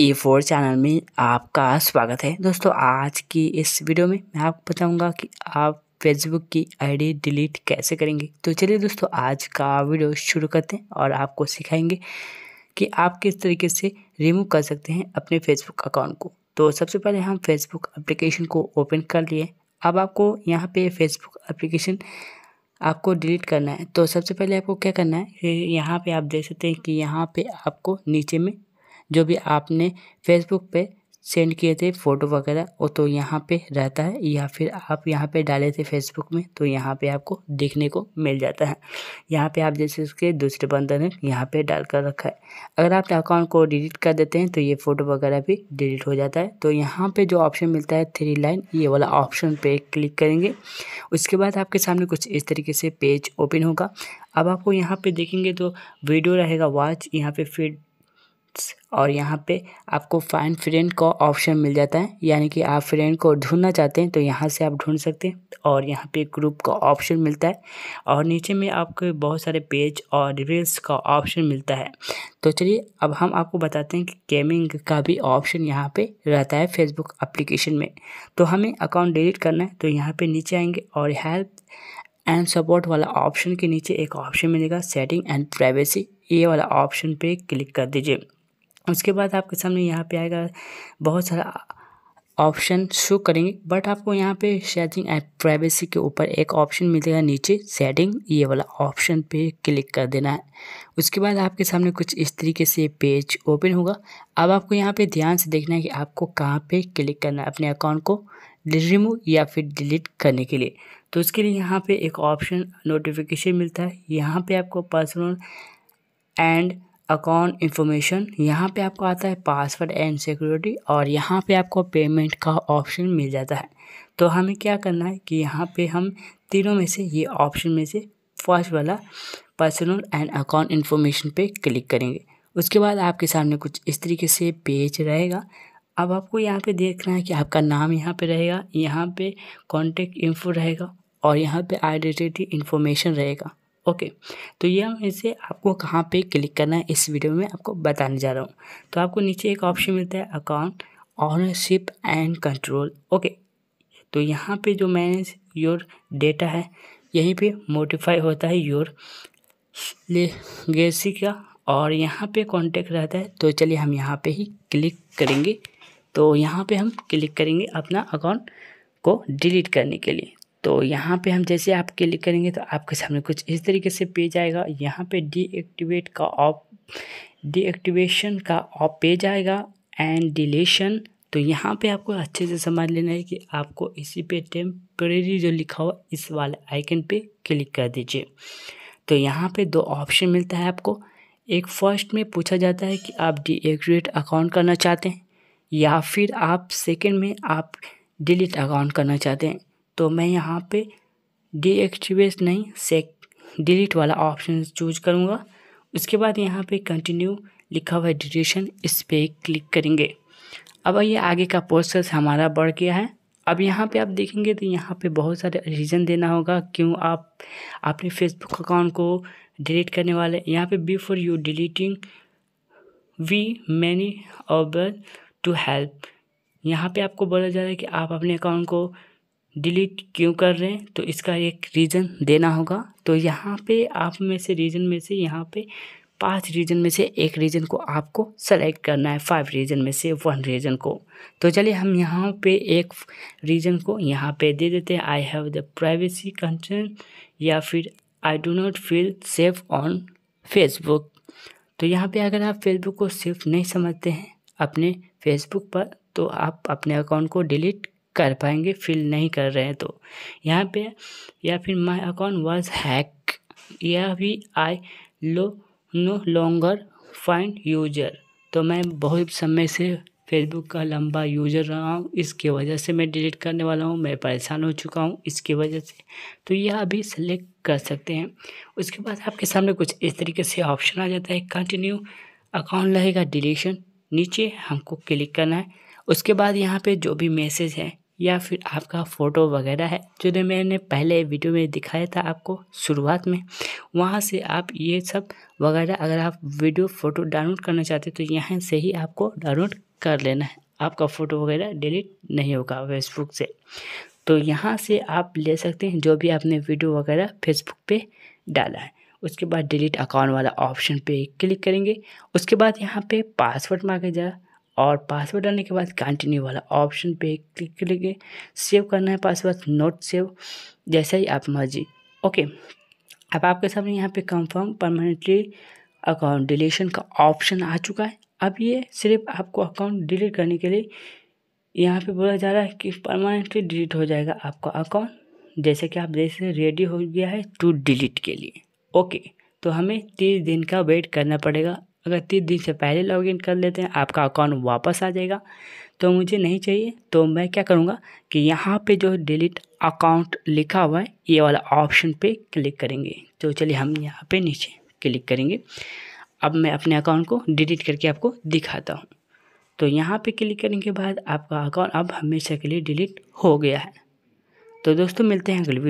ई four channel में आपका स्वागत है दोस्तों आज की इस वीडियो में मैं आपको बताऊंगा कि आप फेसबुक की आईडी डिलीट कैसे करेंगे तो चलिए दोस्तों आज का वीडियो शुरू करते हैं और आपको सिखाएंगे कि आप किस तरीके से रिमूव कर सकते हैं अपने फेसबुक अकाउंट को तो सबसे पहले हम फेसबुक एप्लीकेशन को ओपन कर लिए अब आपको यहाँ पर फेसबुक एप्लीकेशन आपको डिलीट करना है तो सबसे पहले आपको क्या करना है यहाँ पे आप देख सकते हैं कि यहाँ पे आपको नीचे में जो भी आपने फेसबुक पे सेंड किए थे फ़ोटो वगैरह वो तो यहाँ पे रहता है या फिर आप यहाँ पे डाले थे फेसबुक में तो यहाँ पे आपको देखने को मिल जाता है यहाँ पे आप जैसे उसके दूसरे बंधन हैं यहाँ पे डाल कर रखा है अगर आप अकाउंट को डिलीट कर देते हैं तो ये फ़ोटो वगैरह भी डिलीट हो जाता है तो यहाँ पे जो ऑप्शन मिलता है थ्री लाइन ये वाला ऑप्शन पर क्लिक करेंगे उसके बाद आपके सामने कुछ इस तरीके से पेज ओपन होगा अब आपको यहाँ पर देखेंगे तो वीडियो रहेगा वॉच यहाँ पर फीड फ्रेंड्स और यहाँ पे आपको फाइन फ्रेंड का ऑप्शन मिल जाता है यानी कि आप फ्रेंड को ढूंढना चाहते हैं तो यहाँ से आप ढूंढ सकते हैं और यहाँ पे ग्रुप का ऑप्शन मिलता है और नीचे में आपको बहुत सारे पेज और रील्स का ऑप्शन मिलता है तो चलिए अब हम आपको बताते हैं कि गेमिंग का भी ऑप्शन यहाँ पर रहता है फेसबुक अप्लीकेशन में तो हमें अकाउंट डिलीट करना है तो यहाँ पर नीचे आएंगे और हेल्प एंड सपोर्ट वाला ऑप्शन के नीचे एक ऑप्शन मिलेगा सेटिंग एंड प्राइवेसी ये वाला ऑप्शन पे क्लिक कर दीजिए उसके बाद आपके सामने यहाँ पे आएगा बहुत सारा ऑप्शन शो करेंगे बट आपको यहाँ पे सेटिंग एंड प्राइवेसी के ऊपर एक ऑप्शन मिलेगा नीचे सेटिंग ये वाला ऑप्शन पे क्लिक कर देना है उसके बाद आपके सामने कुछ इस तरीके से पेज ओपन होगा अब आपको यहाँ पे ध्यान से देखना है कि आपको कहाँ पे क्लिक करना है अपने अकाउंट को रिमूव या फिर डिलीट करने के लिए तो उसके लिए यहाँ पर एक ऑप्शन नोटिफिकेशन मिलता है यहाँ पर आपको पर्सनल एंड अकाउंट इन्फॉर्मेशन यहाँ पे आपको आता है पासवर्ड एंड सिक्योरिटी और यहाँ पे आपको पेमेंट का ऑप्शन मिल जाता है तो हमें क्या करना है कि यहाँ पे हम तीनों में से ये ऑप्शन में से फर्स्ट वाला पर्सनल एंड अकाउंट इन्फॉर्मेशन पे क्लिक करेंगे उसके बाद आपके सामने कुछ इस तरीके से पेज रहेगा अब आपको यहाँ पर देखना है कि आपका नाम यहाँ पर रहेगा यहाँ पर कॉन्टेक्ट इन्फो रहेगा और यहाँ पर आइडेंटिटी इन्फॉर्मेशन रहेगा ओके तो ये हम इसे आपको कहाँ पे क्लिक करना है इस वीडियो में आपको बताने जा रहा हूँ तो आपको नीचे एक ऑप्शन मिलता है account ownership and control okay तो यहाँ पे जो मैनेज योर डेटा है यहीं पे मोडिफाई होता है योर लेगेसी का और यहाँ पे कॉन्टेक्ट रहता है तो चलिए हम यहाँ पे ही क्लिक करेंगे तो यहाँ पे हम क्लिक करेंगे अपना अकाउंट को डिलीट करने के लिए तो यहाँ पे हम जैसे आप क्लिक करेंगे तो आपके सामने कुछ इस तरीके से पेज आएगा यहाँ पे डीएक्टिवेट का ऑप डीएक्टिवेशन का ऑप पेज आएगा एंड डिलेशन तो यहाँ पे आपको अच्छे से समझ लेना है कि आपको इसी पे टेम्परेरी जो लिखा हुआ इस वाले आइकन पे क्लिक कर दीजिए तो यहाँ पे दो ऑप्शन मिलता है आपको एक फर्स्ट में पूछा जाता है कि आप डीएक्टिवेट अकाउंट करना चाहते हैं या फिर आप सेकेंड में आप डिलीट अकाउंट करना चाहते हैं तो मैं यहाँ पे डीएक्टिवेट नहीं सेक डिलीट वाला ऑप्शन चूज करूँगा उसके बाद यहाँ पे कंटिन्यू लिखा हुआ डिटेशन ड्यूरेशन इस पर क्लिक करेंगे अब ये आगे का प्रोसेस हमारा बढ़ गया है अब यहाँ पे आप देखेंगे तो यहाँ पे बहुत सारे रीज़न देना होगा क्यों आप अपने फेसबुक अकाउंट को डिलीट करने वाले यहाँ पे before you deleting we many offer to help यहाँ पे आपको बोला जा रहा है कि आप अपने अकाउंट को डिलीट क्यों कर रहे हैं तो इसका एक रीज़न देना होगा तो यहाँ पे आप में से रीज़न में से यहाँ पे पांच रीजन में से एक रीजन को आपको सेलेक्ट करना है फाइव रीजन में से वन रीजन को तो चलिए हम यहाँ पे एक रीजन को यहाँ पे दे देते हैं I have the privacy concern या फिर I do not feel safe on Facebook तो यहाँ पे अगर आप फेसबुक को सेफ नहीं समझते हैं अपने फेसबुक पर तो आप अपने अकाउंट को डिलीट कर पाएंगे फील नहीं कर रहे हैं तो यहाँ पे या फिर माई अकाउंट वॉज हैक या भी आई लो नो लॉन्गर फाइंड यूजर तो मैं बहुत समय से फेसबुक का लंबा यूज़र रहा हूँ इसके वजह से मैं डिलीट करने वाला हूँ मैं परेशान हो चुका हूँ इसकी वजह से तो यह अभी सेलेक्ट कर सकते हैं उसके बाद आपके सामने कुछ इस तरीके से ऑप्शन आ जाता है कंटिन्यू अकाउंट लगेगा डिलीशन नीचे हमको क्लिक करना है उसके बाद यहाँ पे जो भी मैसेज है या फिर आपका फ़ोटो वगैरह है जो मैंने पहले वीडियो में दिखाया था आपको शुरुआत में वहाँ से आप ये सब वगैरह अगर आप वीडियो फ़ोटो डाउनलोड करना चाहते तो यहाँ से ही आपको डाउनलोड कर लेना है आपका फ़ोटो वगैरह डिलीट नहीं होगा फेसबुक से तो यहाँ से आप ले सकते हैं जो भी आपने वीडियो वगैरह फेसबुक पे डाला है उसके बाद डिलीट अकाउंट वाला ऑप्शन पे क्लिक करेंगे उसके बाद यहाँ पे पासवर्ड मांगा जाएगा और पासवर्ड डालने के बाद कंटिन्यू वाला ऑप्शन पे क्लिक करेंगे सेव करना है पासवर्ड नोट सेव जैसा ही आप मर्जी ओके अब आपके सामने यहाँ पे कंफर्म परमानेंटली अकाउंट डिलीशन का ऑप्शन आ चुका है अब ये सिर्फ आपको अकाउंट डिलीट करने के लिए यहाँ पे बोला जा रहा है कि परमानेंटली डिलीट हो जाएगा आपका अकाउंट जैसे कि आप देख सकते रेडी हो गया है टू डिलीट के लिए ओके तो हमें तीस दिन का वेट करना पड़ेगा अगर तीस दिन से पहले लॉगिन कर लेते हैं आपका अकाउंट वापस आ जाएगा तो मुझे नहीं चाहिए तो मैं क्या करूँगा कि यहाँ पे जो डिलीट अकाउंट लिखा हुआ है ये वाला ऑप्शन पे क्लिक करेंगे तो चलिए हम यहाँ पे नीचे क्लिक करेंगे अब मैं अपने अकाउंट को डिलीट करके आपको दिखाता हूँ तो यहाँ पे क्लिक करने के बाद आपका अकाउंट अब हमेशा के लिए डिलीट हो गया है तो दोस्तों मिलते हैं अगले वीडियो